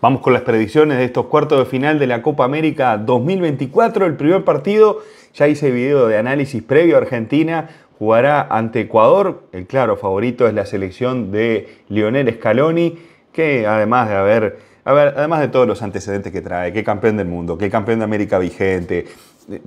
Vamos con las predicciones de estos cuartos de final de la Copa América 2024. El primer partido, ya hice video de análisis previo Argentina, jugará ante Ecuador. El claro favorito es la selección de Lionel Scaloni, que además de haber, además de todos los antecedentes que trae, que campeón del mundo, que campeón de América vigente,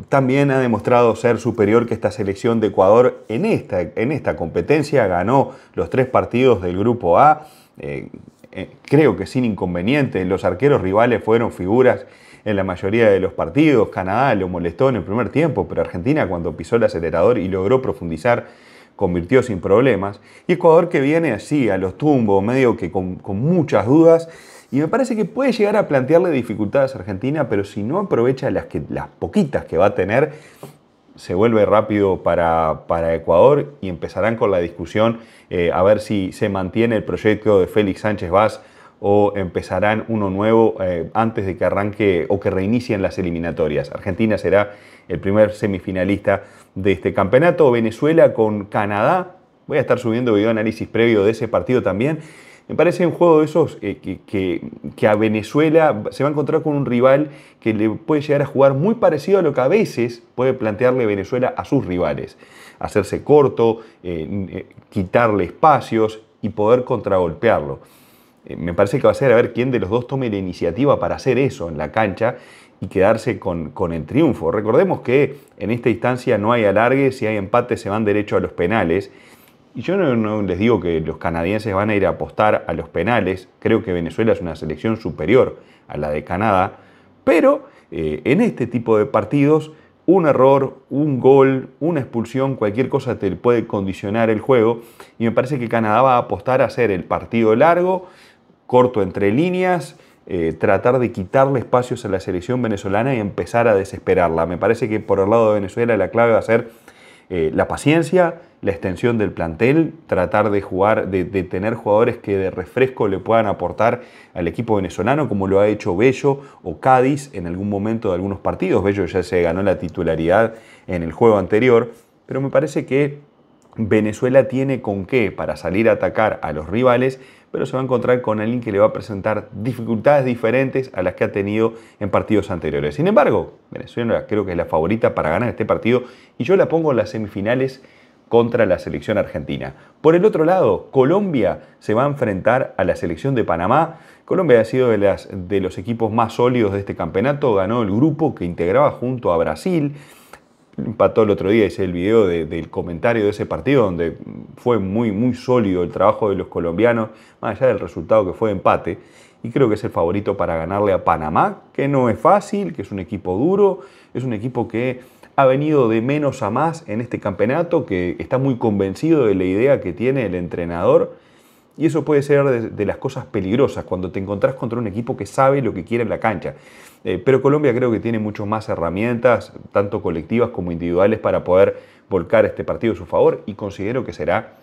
también ha demostrado ser superior que esta selección de Ecuador en esta, en esta competencia. Ganó los tres partidos del Grupo A. Eh, eh, creo que sin inconveniente. Los arqueros rivales fueron figuras en la mayoría de los partidos. Canadá lo molestó en el primer tiempo, pero Argentina cuando pisó el acelerador y logró profundizar, convirtió sin problemas. Y Ecuador que viene así, a los tumbos, medio que con, muchas dudas. Y me parece que puede llegar a plantearle dificultades a Argentina, pero si no aprovecha las, que, las poquitas que va a tener, se vuelve rápido para, para, Ecuador y empezarán con la discusión eh, a ver si se mantiene el proyecto de Félix Sánchez Vaz o empezarán uno nuevo eh, antes de que arranque o que reinicien las eliminatorias. Argentina será el primer semifinalista de este campeonato. Venezuela con Canadá. Voy a estar subiendo video análisis previo de ese partido también. Me parece un juego de esos eh, que, a Venezuela se va a encontrar con un rival que le puede llegar a jugar muy parecido a lo que a veces puede plantearle Venezuela a sus rivales. Hacerse corto, eh, eh, quitarle espacios y poder contragolpearlo. me parece que va a ser a ver quién de los dos tome la iniciativa para hacer eso en la cancha y quedarse con, con, el triunfo. Recordemos que en esta instancia no hay alargue, si hay empate se van derecho a los penales. Y yo no, les digo que los canadienses van a ir a apostar a los penales, creo que Venezuela es una selección superior a la de Canadá, pero eh, en este tipo de partidos un error, un gol, una expulsión, cualquier cosa te puede condicionar el juego y me parece que Canadá va a apostar a hacer el partido largo, corto entre líneas, eh, tratar de quitarle espacios a la selección venezolana y empezar a desesperarla. Me parece que por el lado de Venezuela la clave va a ser eh, la paciencia, la extensión del plantel, tratar de jugar, de, de, tener jugadores que de refresco le puedan aportar al equipo venezolano, como lo ha hecho Bello o Cádiz en algún momento de algunos partidos. Bello ya se ganó la titularidad en el juego anterior, pero me parece que Venezuela tiene con qué para salir a atacar a los rivales, pero se va a encontrar con alguien que le va a presentar dificultades diferentes a las que ha tenido en partidos anteriores. Sin embargo, Venezuela creo que es la favorita para ganar este partido y yo la pongo en las semifinales contra la selección argentina. Por el otro lado, Colombia se va a enfrentar a la selección de Panamá. Colombia ha sido de, de los equipos más sólidos de este campeonato, ganó el grupo que integraba junto a Brasil. Empató el otro día, hice el video del comentario de ese partido, donde fue muy, muy sólido el trabajo de los colombianos, más allá del resultado que fue empate. Y creo que es el favorito para ganarle a Panamá, que no es fácil, que es un equipo duro, es un equipo que ha venido de menos a más en este campeonato, que está muy convencido de la idea que tiene el entrenador y eso puede ser de, las cosas peligrosas, cuando te encontrás contra un equipo que sabe lo que quiere en la cancha. Eh, pero Colombia creo que tiene muchas más herramientas, tanto colectivas como individuales, para poder volcar este partido a su favor y considero que será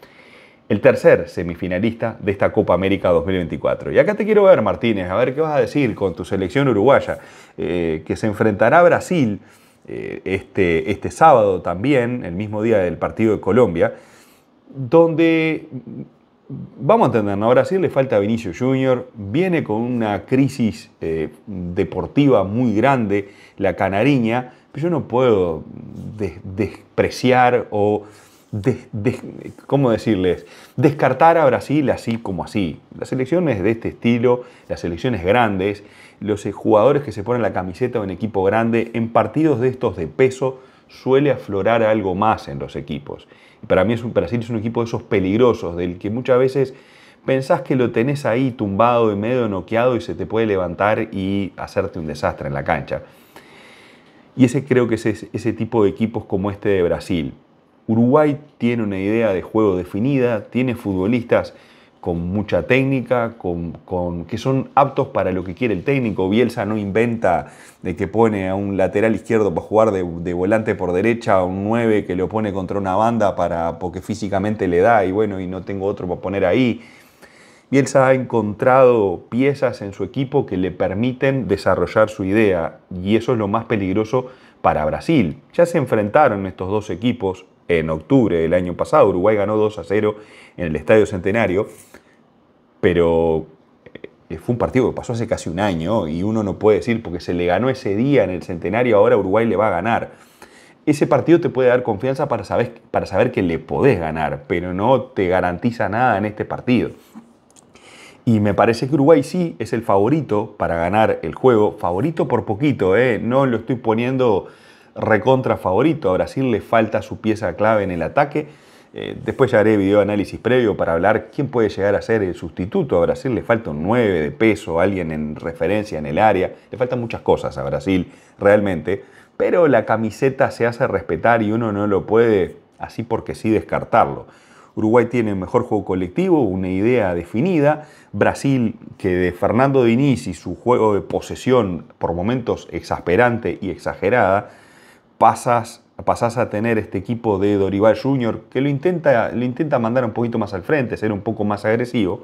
el tercer semifinalista de esta Copa América 2024. Y acá te quiero ver, Martínez, a ver qué vas a decir con tu selección uruguaya, eh, que se enfrentará a Brasil eh, este, este sábado también, el mismo día del partido de Colombia, donde vamos a entenderlo. Ahora Brasil le falta Vinicius Junior, viene con una crisis eh, deportiva muy grande, la canariña, pero yo no puedo despreciar o, ¿cómo decirles?, descartar a Brasil así como así. Las selecciones de este estilo, las selecciones grandes, los eh, jugadores que se ponen la camiseta de un equipo grande en partidos de estos de peso, suele aflorar algo más en los equipos. para mí es Brasil es un equipo de esos peligrosos, del que muchas veces pensás que lo tenés ahí tumbado y medio noqueado y se te puede levantar y hacerte un desastre en la cancha. Y ese creo que es ese tipo de equipos como este de Brasil. Uruguay tiene una idea de juego definida, tiene futbolistas con mucha técnica, con, que son aptos para lo que quiere el técnico. Bielsa no inventa de que pone a un lateral izquierdo para jugar de, volante por derecha, a un 9 que lo pone contra una banda para, porque físicamente le da y bueno, y no tengo otro para poner ahí. Bielsa ha encontrado piezas en su equipo que le permiten desarrollar su idea y eso es lo más peligroso para Brasil. Ya se enfrentaron estos dos equipos en octubre del año pasado. Uruguay ganó 2 a 0 en el Estadio Centenario, pero eh, fue un partido que pasó hace casi un año y uno no puede decir porque se le ganó ese día en el Centenario, ahora Uruguay le va a ganar. Ese partido te puede dar confianza para saber, para saber que le podés ganar, pero no te garantiza nada en este partido. Y me parece que Uruguay sí es el favorito para ganar el juego. Favorito por poquito, ¿eh? no lo estoy poniendo recontra favorito. A Brasil le falta su pieza clave en el ataque. Eh, después ya haré video análisis previo para hablar quién puede llegar a ser el sustituto. A Brasil le falta un 9 de peso, alguien en referencia en el área. Le faltan muchas cosas a Brasil, realmente. Pero la camiseta se hace respetar y uno no lo puede así porque sí descartarlo. Uruguay tiene mejor juego colectivo, una idea definida. Brasil, que de Fernando Diniz y su juego de posesión por momentos exasperante y exagerada, pasas, a tener este equipo de Dorival Jr., que lo intenta, intenta mandar un poquito más al frente, ser un poco más agresivo,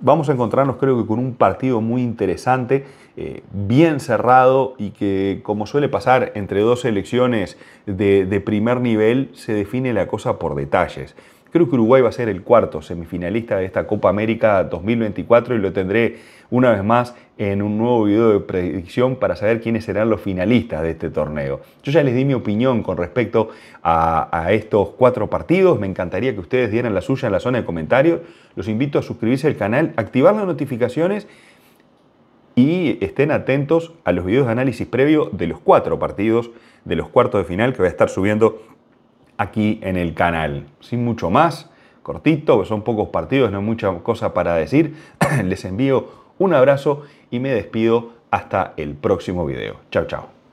vamos a encontrarnos creo que con un partido muy interesante, eh, bien cerrado y que como suele pasar entre dos elecciones de, de primer nivel, se define la cosa por detalles. Creo que Uruguay va a ser el cuarto semifinalista de esta Copa América 2024 y lo tendré una vez más en un nuevo video de predicción para saber quiénes serán los finalistas de este torneo. Yo ya les di mi opinión con respecto a, estos cuatro partidos. Me encantaría que ustedes dieran la suya en la zona de comentarios. Los invito a suscribirse al canal, activar las notificaciones y estén atentos a los videos de análisis previo de los cuatro partidos de los cuartos de final que voy a estar subiendo aquí en el canal. Sin mucho más, cortito, son pocos partidos, no hay mucha cosa para decir. Les envío un abrazo y me despido hasta el próximo video. Chao, chao.